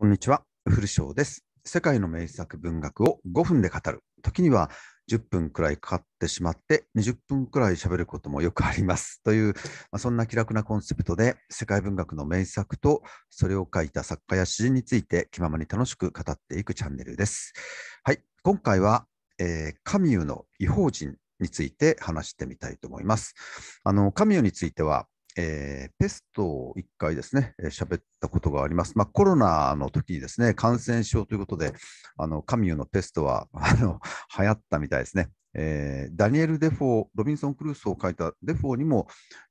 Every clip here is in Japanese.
こんにちは、古翔です。世界の名作文学を5分で語る。時には10分くらいかかってしまって、20分くらい喋ることもよくあります。という、まあ、そんな気楽なコンセプトで、世界文学の名作と、それを書いた作家や詩人について気ままに楽しく語っていくチャンネルです。はい、今回は、えー、カミューの異邦人について話してみたいと思います。あの、カミューについては、えー、ペストを1回ですね、喋、えー、ったことがあります。まあ、コロナの時にですね、感染症ということで、あのカミューのペストは あの流行ったみたいですね、えー、ダニエル・デフォー、ロビンソン・クルーソーを書いたデフォーにも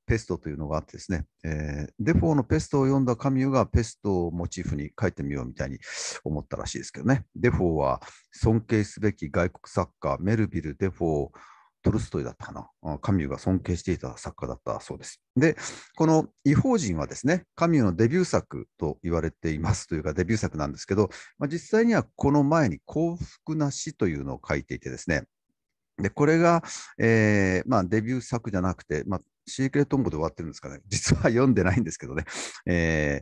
ペストというのがあってですね、えー、デフォーのペストを読んだカミューがペストをモチーフに書いてみようみたいに思ったらしいですけどね。デフォーは尊敬すべき外国作家、メルビル・デフォー、トルストイだったかな、カミューが尊敬していた作家だったそうです。で、この異邦人はですね、カミューのデビュー作と言われていますというか、デビュー作なんですけど、まあ、実際にはこの前に幸福な死というのを書いていてですね、でこれが、えーまあ、デビュー作じゃなくて、まあ、シークレットンボで終わってるんですかね、実は読んでないんですけどね、え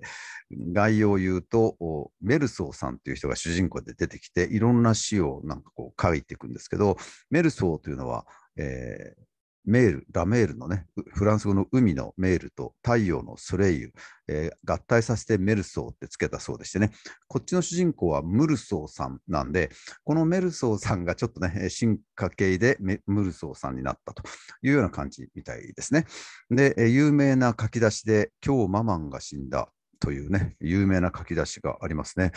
ー、概要を言うと、メルソーさんという人が主人公で出てきて、いろんな詩をなんかこう書いていくんですけど、メルソーというのは、えー、メール、ラメールのね、フランス語の海のメールと太陽のソレイユ、えー、合体させてメルソーってつけたそうでしてね、こっちの主人公はムルソーさんなんで、このメルソーさんがちょっとね、進化系でムルソーさんになったというような感じみたいですね。で、有名な書き出しで、今日ママンが死んだというね、有名な書き出しがありますね。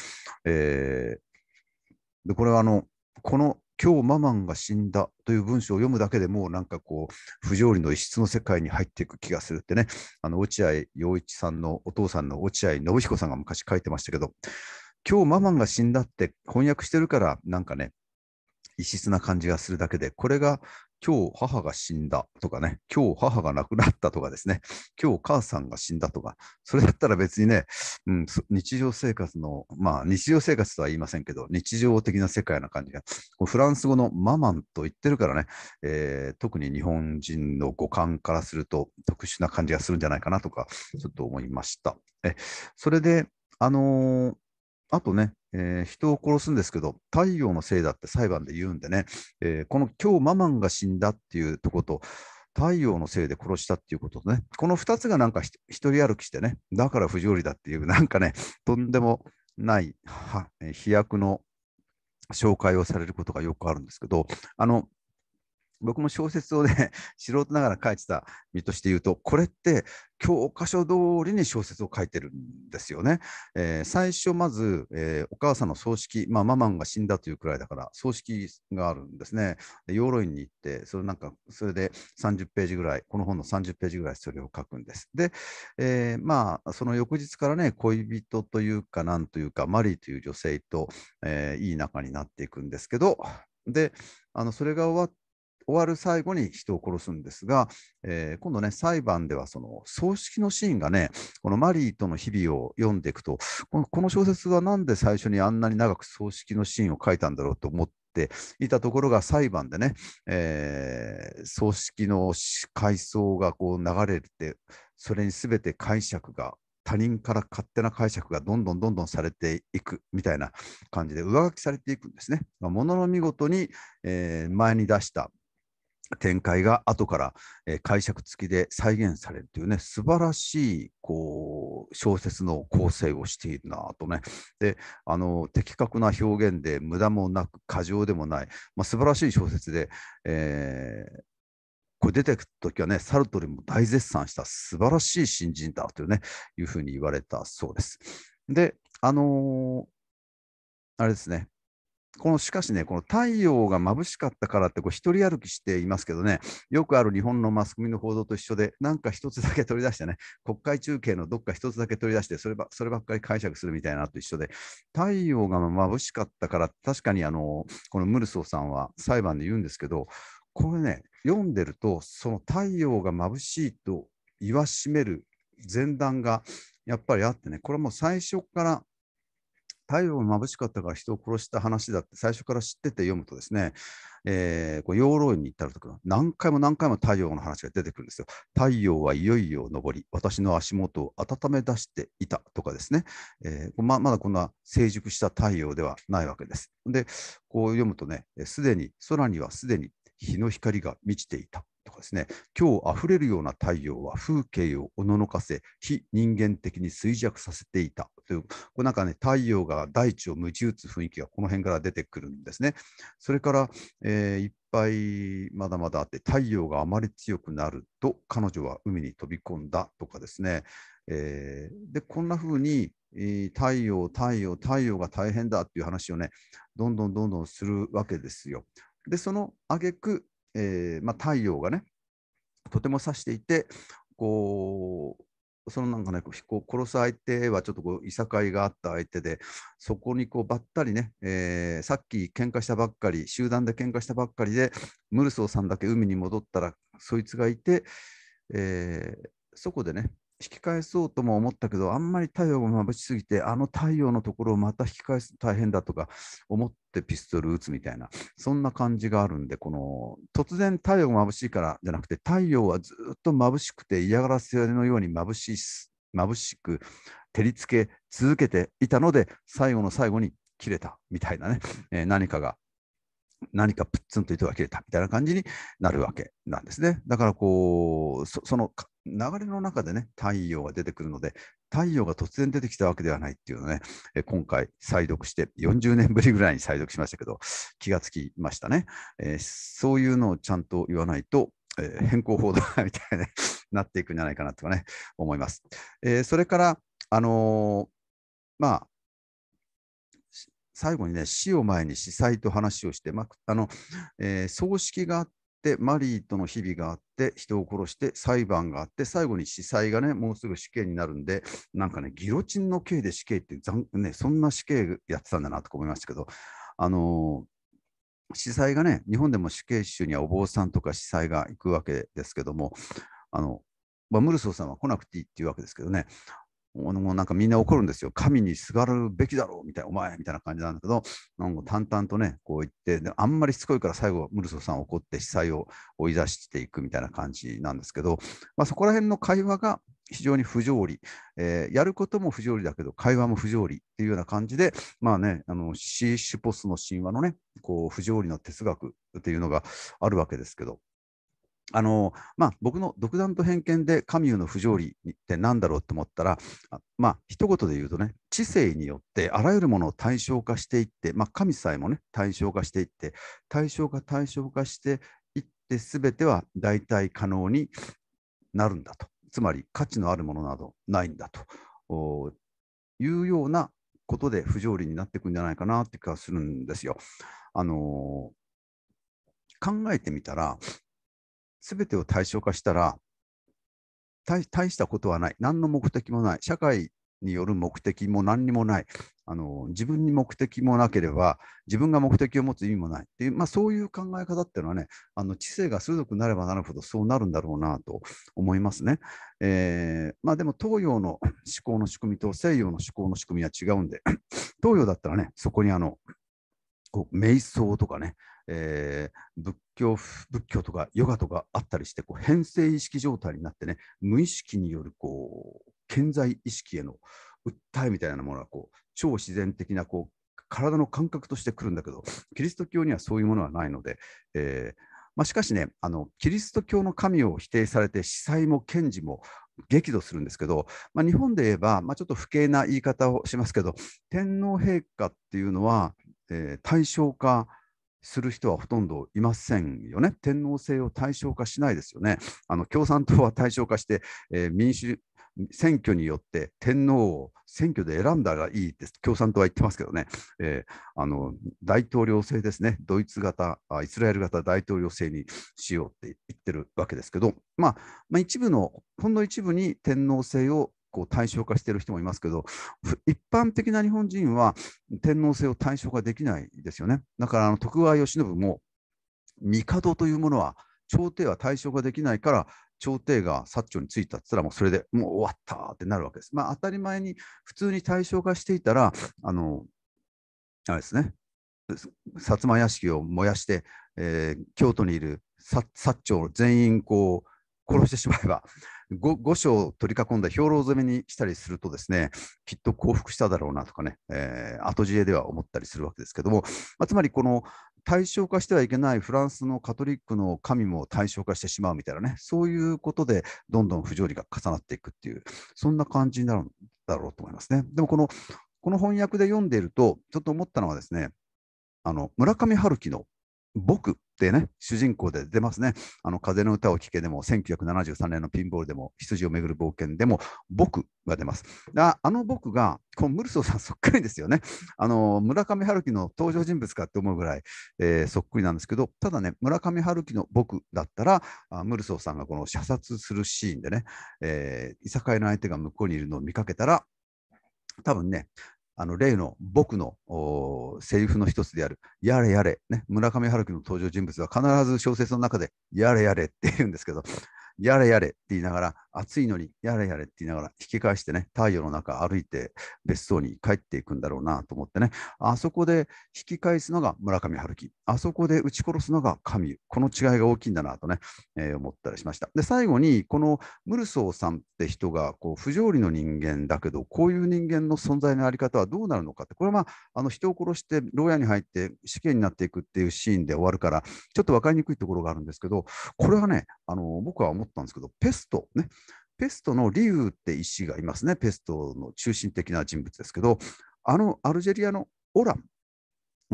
えー、でこれはあの、この今日ママンが死んだという文章を読むだけでもうなんかこう不条理の一室の世界に入っていく気がするってねあの落合陽一さんのお父さんの落合信彦さんが昔書いてましたけど今日ママンが死んだって翻訳してるからなんかね異質な感じがするだけでこれが今日母が死んだとかね、今日母が亡くなったとかですね、今日母さんが死んだとか、それだったら別にね、うん、日常生活の、まあ日常生活とは言いませんけど、日常的な世界な感じが、フランス語のママンと言ってるからね、えー、特に日本人の五感からすると特殊な感じがするんじゃないかなとか、ちょっと思いました。えそれで、あのーあとね、えー、人を殺すんですけど、太陽のせいだって裁判で言うんでね、えー、この今日ママンが死んだっていうとこと、太陽のせいで殺したっていうことね、この2つがなんか一人歩きしてね、だから不条理だっていう、なんかね、とんでもない飛躍の紹介をされることがよくあるんですけど、あの僕も小説をね、素人ながら書いてた身として言うと、これって教科書通りに小説を書いてるんですよね。えー、最初、まず、えー、お母さんの葬式、まあ、ママンが死んだというくらいだから、葬式があるんですね。で養老院に行って、それなんか、それで30ページぐらい、この本の30ページぐらいそれを書くんです。で、えー、まあ、その翌日からね、恋人というか、なんというか、マリーという女性と、えいい仲になっていくんですけど、で、あのそれが終わっ終わる最後に人を殺すんですが、えー、今度ね、裁判ではその葬式のシーンがね、このマリーとの日々を読んでいくと、このこの小説はなんで最初にあんなに長く葬式のシーンを書いたんだろうと思って、いたところが裁判でね、えー、葬式の回想がこう流れてそれに全て解釈が他人から勝手な解釈がどんどんどんどんされていくみたいな感じで上書きされていくんですね。も、ま、の、の見事に、えー、前に出した展開が後から、えー、解釈付きで再現されるというね素晴らしいこう小説の構成をしているなとねであの的確な表現で無駄もなく過剰でもない、まあ、素晴らしい小説で、えー、これ出てくるときはね、サルトリも大絶賛した素晴らしい新人だというね、いうふうに言われたそうです。で、あのー、あれですね、このしかしね、この太陽が眩しかったからって、こう一人歩きしていますけどね、よくある日本のマスコミの報道と一緒で、なんか一つだけ取り出してね、国会中継のどっか一つだけ取り出してそれば、そればっかり解釈するみたいなと一緒で、太陽が眩しかったから、確かにあのこのムルソーさんは裁判で言うんですけど、これね、読んでると、その太陽が眩しいと言わしめる前段がやっぱりあってね、これも最初から太陽の眩しかったから人を殺した話だって最初から知ってて読むとですね、えー、こう養老院に行ったと何回も何回も太陽の話が出てくるんですよ。太陽はいよいよ昇り、私の足元を温め出していたとかですね、えー、ままだこんな成熟した太陽ではないわけです。で、こう読むとね、すでに空にはすでに日の光が満ちていたですね、今日あふれるような太陽は風景をおののかせ、非人間的に衰弱させていたという、これなんかね、太陽が大地をむち打つ雰囲気がこの辺から出てくるんですね。それから、えー、いっぱいまだまだあって、太陽があまり強くなると、彼女は海に飛び込んだとかですね、えー、でこんな風に太陽、太陽、太陽が大変だっていう話をね、どんどんどんどんするわけですよ。で、その挙句えーまあ、太陽がねとても差していてこうそのなんかねこう殺す相手はちょっとこういさかいがあった相手でそこにこうばったりね、えー、さっき喧嘩したばっかり集団で喧嘩したばっかりでムルソーさんだけ海に戻ったらそいつがいて、えー、そこでね引き返そうとも思ったけど、あんまり太陽が眩しすぎて、あの太陽のところをまた引き返すの大変だとか思ってピストル打つみたいな、そんな感じがあるんで、この突然太陽が眩しいからじゃなくて、太陽はずっと眩しくて嫌がらせのように眩し眩しく照りつけ続けていたので、最後の最後に切れたみたいなね、えー、何かが何かプッツンと糸が切れたみたいな感じになるわけなんですね。だからこうその流れの中でね、太陽が出てくるので、太陽が突然出てきたわけではないっていうのね、え今回、再読して、40年ぶりぐらいに再読しましたけど、気がつきましたね。えー、そういうのをちゃんと言わないと、えー、変更報道みたいに なっていくんじゃないかなとかね、思います。えー、それから、あのまあ、最後にね、死を前に司祭と話をして、まあのえー、葬式があっ、マリーとの日々があって、人を殺して、裁判があって、最後に司祭がね、もうすぐ死刑になるんで、なんかね、ギロチンの刑で死刑って、ね、そんな死刑やってたんだなと思いましたけど、あのー司祭がね、日本でも死刑囚にはお坊さんとか司祭が行くわけですけども、あのまあ、ムルソーさんは来なくていいっていうわけですけどね、もうなんかみんな怒るんですよ。神にすがるべきだろうみたいな、お前みたいな感じなんだけど、なんか淡々とね、こう言って、あんまりしつこいから最後、ムルソさん怒って被災を追い出していくみたいな感じなんですけど、まあ、そこら辺の会話が非常に不条理、えー、やることも不条理だけど、会話も不条理っていうような感じで、まあね、あのシーシュポスの神話のね、こう不条理の哲学っていうのがあるわけですけど、あのまあ、僕の独断と偏見でカミューの不条理って何だろうと思ったら、まあ一言で言うとね、知性によってあらゆるものを対象化していって、まあ、神さえもね、対象化していって、対象化対象化していって、すべては代替可能になるんだと、つまり価値のあるものなどないんだというようなことで不条理になっていくんじゃないかなって気がするんですよ。あの考えてみたら、全てを対象化したら大、大したことはない。何の目的もない。社会による目的も何にもない。あの自分に目的もなければ、自分が目的を持つ意味もないっていう、まあ、そういう考え方っていうのはね、あの知性が鋭くなればなるほどそうなるんだろうなと思いますね。えー、まあ、でも東洋の思考の仕組みと西洋の思考の仕組みは違うんで、東洋だったらね、そこにあのこう瞑想とかね、えー、仏教仏教とかヨガとかあったりしてこう変性意識状態になってね無意識によるこう健在意識への訴えみたいなものがこう超自然的なこう体の感覚としてくるんだけどキリスト教にはそういうものはないので、えー、まあ、しかしねあのキリスト教の神を否定されて司祭も検事も激怒するんですけど、まあ、日本で言えば、まあ、ちょっと不敬な言い方をしますけど天皇陛下っていうのはえー、対象化する人はほとんどいませんよね。天皇制を対象化しないですよね。あの共産党は対象化して、えー、民主選挙によって天皇を選挙で選んだらいいです共産党は言ってますけどね、えー、あの大統領制ですね、ドイツ型イスラエル型大統領制にしようって言ってるわけですけど、まあ、まあ、一部の、ほんの一部に天皇制を構対象化している人もいますけど、一般的な日本人は天皇制を対象化できないですよね。だからあの徳川慶喜も帝というものは朝廷は対象化できないから朝廷が薩長についたって言ったらもうそれでもう終わったってなるわけです。まあ当たり前に普通に対象化していたらあのあれですね薩摩屋敷を燃やして、えー、京都にいる薩長全員こう殺してしまえば五章を取り囲んだ兵糧攻めにしたりするとですね、きっと降伏しただろうなとかね、えー、後知恵では思ったりするわけですけども、まあ、つまりこの対象化してはいけないフランスのカトリックの神も対象化してしまうみたいなね、そういうことでどんどん不条理が重なっていくっていう、そんな感じになるんだろうと思いますね。でもこのこの翻訳で読んでいると、ちょっと思ったのはですね、あの村上春樹の僕ってね、主人公で出ますね。あの、風の歌を聴けでも、1973年のピンボールでも、羊をめぐる冒険でも、僕が出ます。あの僕が、このムルソーさんそっくりですよね。あの、村上春樹の登場人物かって思うぐらい、えー、そっくりなんですけど、ただね、村上春樹の僕だったら、あムルソーさんがこの射殺するシーンでね、えー、いさかいの相手が向こうにいるのを見かけたら、多分ね、あの例の僕のセリフの一つである、やれやれ、ね、村上春樹の登場人物は必ず小説の中で、やれやれって言うんですけど、やれやれって言いながら、暑いのにやれやれって言いながら、引き返してね、太陽の中歩いて別荘に帰っていくんだろうなと思ってね、あそこで引き返すのが村上春樹、あそこで撃ち殺すのが神この違いが大きいんだなとね、えー、思ったりしました。で、最後に、このムルソーさんって人がこう不条理の人間だけど、こういう人間の存在の在り方はどうなるのかって、これはまあ、あの人を殺して牢屋に入って死刑になっていくっていうシーンで終わるから、ちょっと分かりにくいところがあるんですけど、これはね、あの僕は思っったんですけど、ペストね、ペストのリウって医師がいますね、ペストの中心的な人物ですけど、あのアルジェリアのオラン、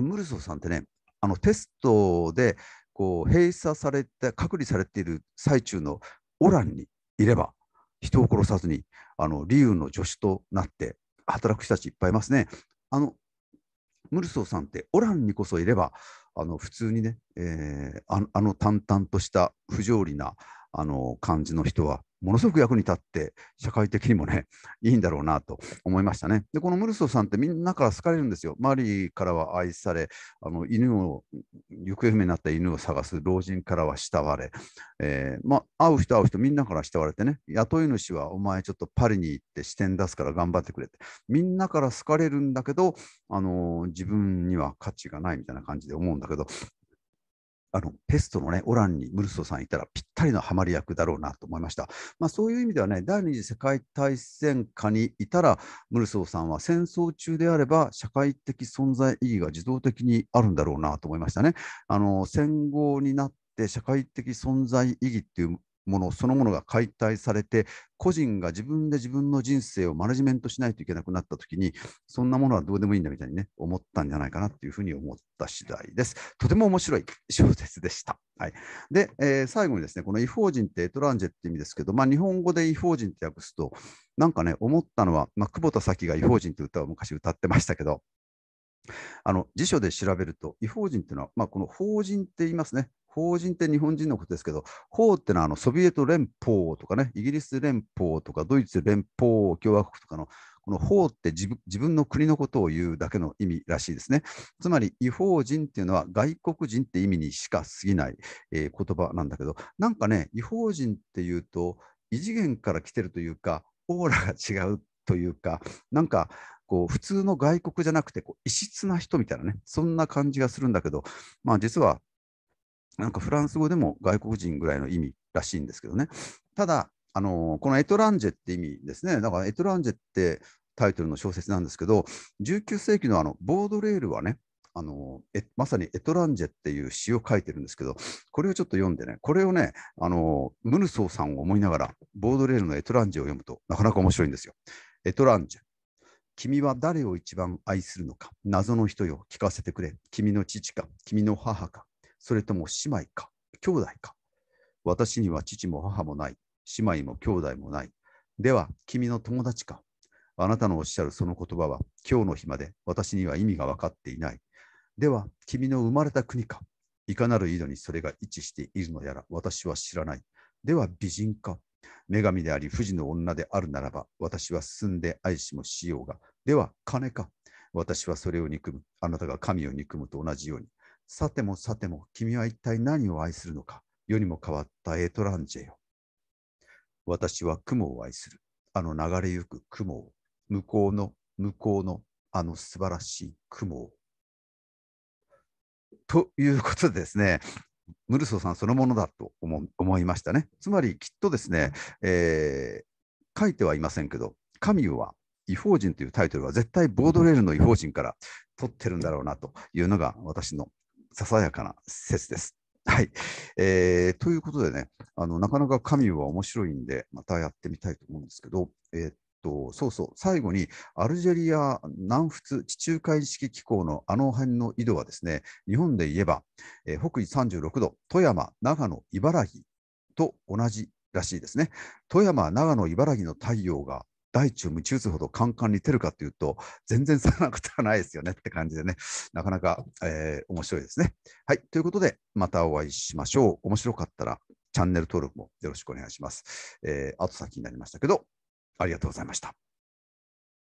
ムルソさんってね、あのペストでこう閉鎖されて、隔離されている最中のオランにいれば、人を殺さずに、あのリウの助手となって働く人たちいっぱいいますね。あのムルソーさんってオランにこそいればあの普通にね、えー、あの淡々とした不条理なあの感じの人は、ものすごく役に立って、社会的にもね、いいんだろうなと思いましたね。で、このムルソーさんってみんなから好かれるんですよ。リーからは愛され、あの犬を、行方不明になった犬を探す老人からは慕われ、えー、ま会う人会う人みんなから慕われてね、雇い主はお前ちょっとパリに行って支店出すから頑張ってくれって、みんなから好かれるんだけど、あの自分には価値がないみたいな感じで思うんだけど、あのペストの、ね、オランにムルソさんいたらぴったりのハマり役だろうなと思いました。まあ、そういう意味ではね、第二次世界大戦下にいたら、ムルソさんは戦争中であれば、社会的存在意義が自動的にあるんだろうなと思いましたね。あの戦後になって社会的存在意義っていうものそのものが解体されて個人が自分で自分の人生をマネジメントしないといけなくなった時にそんなものはどうでもいいんだみたいにね思ったんじゃないかなっていうふうに思った次第ですとても面白い小説でした、はい、で、えー、最後にですねこの異邦人ってエトランジェって意味ですけど、まあ、日本語で異邦人って訳すとなんかね思ったのは、まあ、久保田早紀が異邦人って歌を昔歌ってましたけどあの辞書で調べると、異邦人というのは、まあ、この法人って言いますね、法人って日本人のことですけど、法ってのはあのソビエト連邦とかね、イギリス連邦とかドイツ連邦共和国とかのこの法って自分の国のことを言うだけの意味らしいですね。つまり、違法人っていうのは外国人って意味にしか過ぎない、えー、言葉なんだけど、なんかね、違法人っていうと、異次元から来てるというか、オーラが違うというか、なんかこう普通の外国じゃなくてこう異質な人みたいなね、そんな感じがするんだけど、まあ、実はなんかフランス語でも外国人ぐらいの意味らしいんですけどね。ただ、あのこのエトランジェって意味ですね。だからエトランジェってタイトルの小説なんですけど、19世紀のあのボードレールはね、あのまさにエトランジェっていう詩を書いてるんですけど、これをちょっと読んでね、これをね、あのムルソーさんを思いながら、ボードレールのエトランジェを読むとなかなか面白いんですよ。エトランジェ。君は誰を一番愛するのか、謎の人よ、聞かせてくれ。君の父か、君の母か、それとも姉妹か、兄弟か。私には父も母もない、姉妹も兄弟もない。では、君の友達か。あなたのおっしゃるその言葉は、今日の日まで私には意味が分かっていない。では、君の生まれた国か。いかなる井戸にそれが位置しているのやら、私は知らない。では、美人か。女神であり、富士の女であるならば、私は進んで愛しもしようが。では、金か。私はそれを憎む。あなたが神を憎むと同じように。さてもさても君は一体何を愛するのか世にも変わったエトランジェよ。私は雲を愛する。あの流れゆく雲を。向こうの向こうのあの素晴らしい雲を。ということでですね、ムルソーさんそのものだと思いましたね。つまりきっとですね、えー、書いてはいませんけど、神は異邦人というタイトルは絶対ボードレールの異邦人から取ってるんだろうなというのが私のささやかな説です。はい、えー、ということでねあの、なかなか神は面白いんで、またやってみたいと思うんですけど、えー、っとそうそう、最後にアルジェリア南仏地中海式気候のあの辺の緯度はですね、日本で言えば、えー、北緯36度、富山、長野、茨城と同じらしいですね。富山、長野、茨城の太陽が大中無中するほどカンカンに似てるかというと、全然そんなことはないですよねって感じでね、なかなか、えー、面白いですね。はい、ということで、またお会いしましょう。面白かったら、チャンネル登録もよろしくお願いします。えー、後先になりましたけど、ありがとうございました。